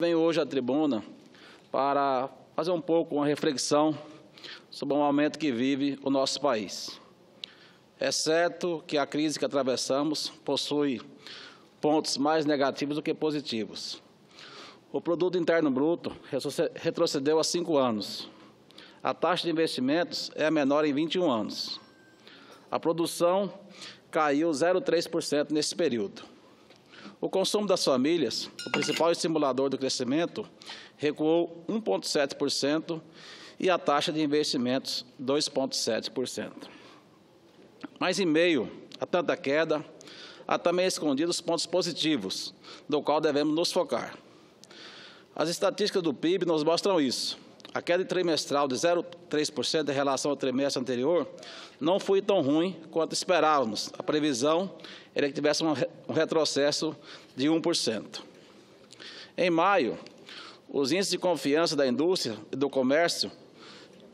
Venho hoje à tribuna para fazer um pouco uma reflexão sobre o momento que vive o nosso país. É certo que a crise que atravessamos possui pontos mais negativos do que positivos. O produto interno bruto retrocedeu há cinco anos. A taxa de investimentos é a menor em 21 anos. A produção caiu 0,3% nesse período. O consumo das famílias, o principal estimulador do crescimento, recuou 1,7% e a taxa de investimentos 2,7%. Mas em meio a tanta queda, há também escondidos pontos positivos, do qual devemos nos focar. As estatísticas do PIB nos mostram isso. A queda trimestral de 0,3% em relação ao trimestre anterior não foi tão ruim quanto esperávamos. A previsão era que tivesse uma um retrocesso de 1%. Em maio, os índices de confiança da indústria e do comércio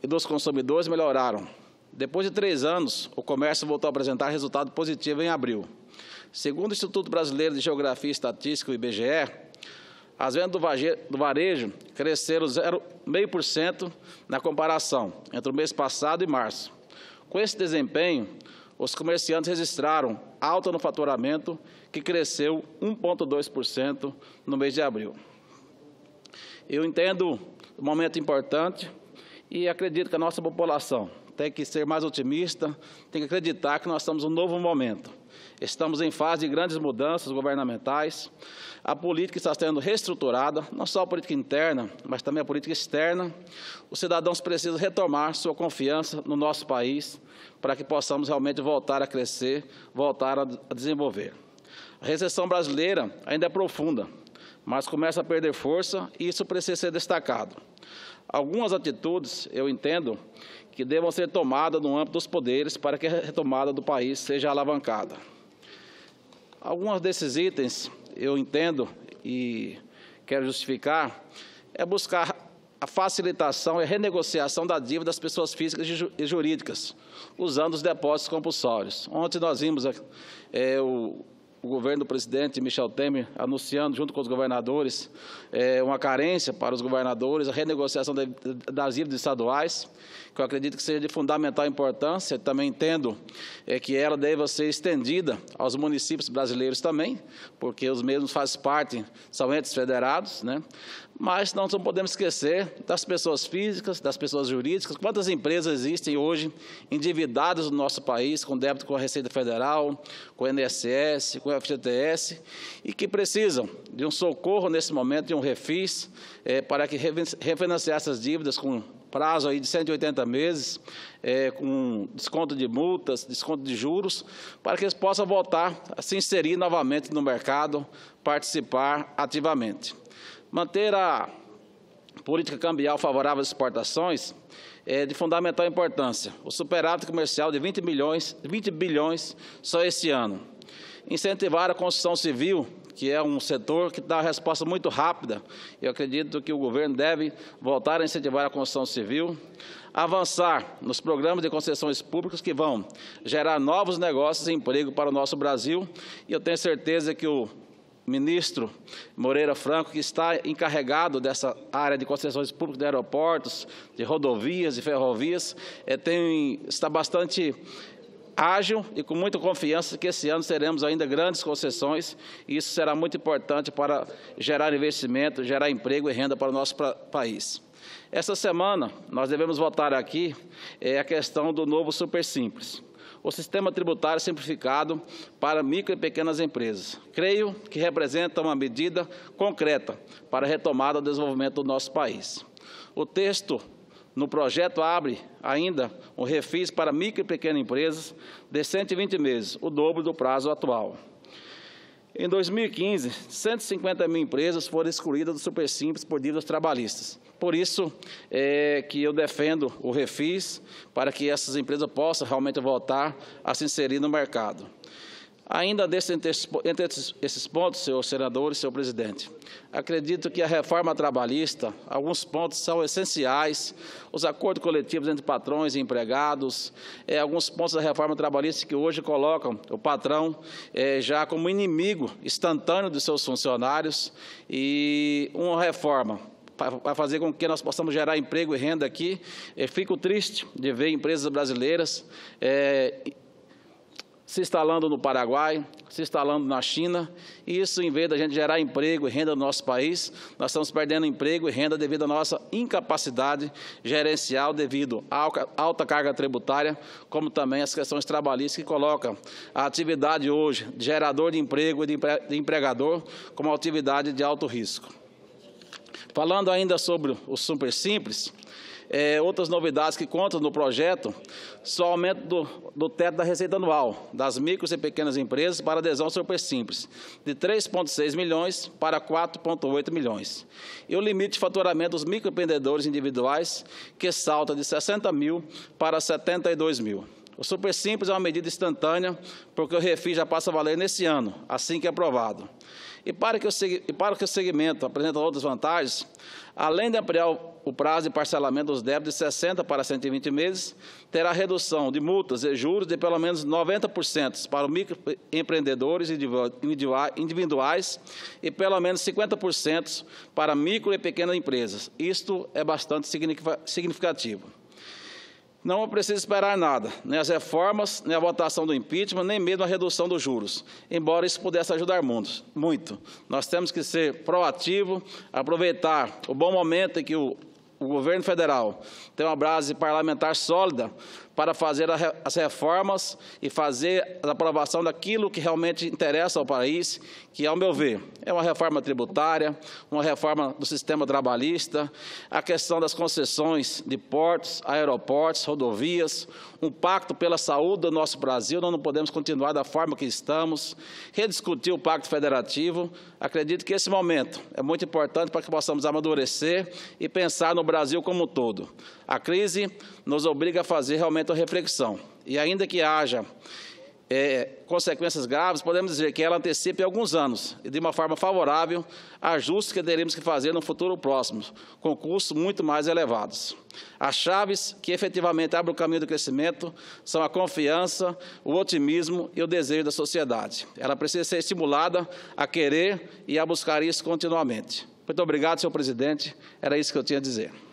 e dos consumidores melhoraram. Depois de três anos, o comércio voltou a apresentar resultado positivo em abril. Segundo o Instituto Brasileiro de Geografia e Estatística, o IBGE, as vendas do varejo cresceram 0,5% na comparação entre o mês passado e março. Com esse desempenho, os comerciantes registraram alta no faturamento, que cresceu 1,2% no mês de abril. Eu entendo um momento importante e acredito que a nossa população tem que ser mais otimista, tem que acreditar que nós estamos em um novo momento. Estamos em fase de grandes mudanças governamentais. A política está sendo reestruturada, não só a política interna, mas também a política externa. Os cidadãos precisam retomar sua confiança no nosso país para que possamos realmente voltar a crescer, voltar a desenvolver. A recessão brasileira ainda é profunda, mas começa a perder força e isso precisa ser destacado. Algumas atitudes, eu entendo, que devam ser tomadas no âmbito dos poderes para que a retomada do país seja alavancada. Alguns desses itens, eu entendo e quero justificar, é buscar a facilitação e a renegociação da dívida das pessoas físicas e jurídicas, usando os depósitos compulsórios. Ontem nós vimos é, o o governo do presidente Michel Temer anunciando, junto com os governadores, é, uma carência para os governadores, a renegociação de, das dívidas estaduais, que eu acredito que seja de fundamental importância. Também entendo é, que ela deva ser estendida aos municípios brasileiros também, porque os mesmos fazem parte, são entes federados. Né? Mas não podemos esquecer das pessoas físicas, das pessoas jurídicas, quantas empresas existem hoje endividadas no nosso país, com débito com a Receita Federal, com o INSS, com o FGTS, e que precisam de um socorro nesse momento, de um refis, é, para que refinanciar essas dívidas com prazo aí de 180 meses, é, com desconto de multas, desconto de juros, para que eles possam voltar a se inserir novamente no mercado, participar ativamente. Manter a política cambial favorável às exportações é de fundamental importância. O superávit comercial de 20, milhões, 20 bilhões só esse ano. Incentivar a construção civil, que é um setor que dá uma resposta muito rápida. Eu acredito que o governo deve voltar a incentivar a construção civil, avançar nos programas de concessões públicas que vão gerar novos negócios e emprego para o nosso Brasil. E eu tenho certeza que o ministro Moreira Franco, que está encarregado dessa área de concessões públicas de aeroportos, de rodovias e ferrovias, é, tem, está bastante ágil e com muita confiança que esse ano teremos ainda grandes concessões e isso será muito importante para gerar investimento, gerar emprego e renda para o nosso pra, país. Essa semana nós devemos votar aqui é, a questão do novo Super Simples o sistema tributário simplificado para micro e pequenas empresas. Creio que representa uma medida concreta para a retomada do desenvolvimento do nosso país. O texto no projeto abre ainda um refis para micro e pequenas empresas de 120 meses, o dobro do prazo atual. Em 2015, 150 mil empresas foram excluídas do Super Simples por dívidas trabalhistas. Por isso é, que eu defendo o Refis, para que essas empresas possam realmente voltar a se inserir no mercado. Ainda desse, entre esses pontos, senhor senador e senhor presidente, acredito que a reforma trabalhista, alguns pontos são essenciais, os acordos coletivos entre patrões e empregados, é, alguns pontos da reforma trabalhista que hoje colocam o patrão é, já como inimigo instantâneo dos seus funcionários e uma reforma para fazer com que nós possamos gerar emprego e renda aqui. É, fico triste de ver empresas brasileiras é, se instalando no Paraguai, se instalando na China, e isso, em vez da gente gerar emprego e renda no nosso país, nós estamos perdendo emprego e renda devido à nossa incapacidade gerencial, devido à alta carga tributária, como também as questões trabalhistas que colocam a atividade hoje de gerador de emprego e de empregador como atividade de alto risco. Falando ainda sobre o super simples, é, outras novidades que contam no projeto são o aumento do, do, teto da receita anual das micros e pequenas empresas para adesão ao Super Simples, de 3,6 milhões para 4,8 milhões. E o limite de faturamento dos microempreendedores individuais, que salta de 60 mil para 72 mil. O super simples é uma medida instantânea, porque o refis já passa a valer nesse ano, assim que é aprovado. E para que o, e para que o segmento apresenta outras vantagens, além de ampliar o prazo de parcelamento dos débitos de 60 para 120 meses, terá redução de multas e juros de pelo menos 90% para microempreendedores individuais e pelo menos 50% para micro e pequenas empresas. Isto é bastante significativo. Não precisa esperar nada, nem as reformas, nem a votação do impeachment, nem mesmo a redução dos juros, embora isso pudesse ajudar muito. Nós temos que ser proativos, aproveitar o bom momento em que o, o governo federal tem uma base parlamentar sólida para fazer as reformas e fazer a aprovação daquilo que realmente interessa ao país, que, ao meu ver, é uma reforma tributária, uma reforma do sistema trabalhista, a questão das concessões de portos, aeroportos, rodovias, um pacto pela saúde do nosso Brasil, nós não podemos continuar da forma que estamos, rediscutir o pacto federativo. Acredito que esse momento é muito importante para que possamos amadurecer e pensar no Brasil como um todo. A crise nos obriga a fazer realmente sujeito reflexão. E ainda que haja é, consequências graves, podemos dizer que ela antecipe alguns anos e de uma forma favorável ajustes que teremos que fazer no futuro próximo, com custos muito mais elevados. As chaves que efetivamente abrem o caminho do crescimento são a confiança, o otimismo e o desejo da sociedade. Ela precisa ser estimulada a querer e a buscar isso continuamente. Muito obrigado, senhor presidente. Era isso que eu tinha a dizer.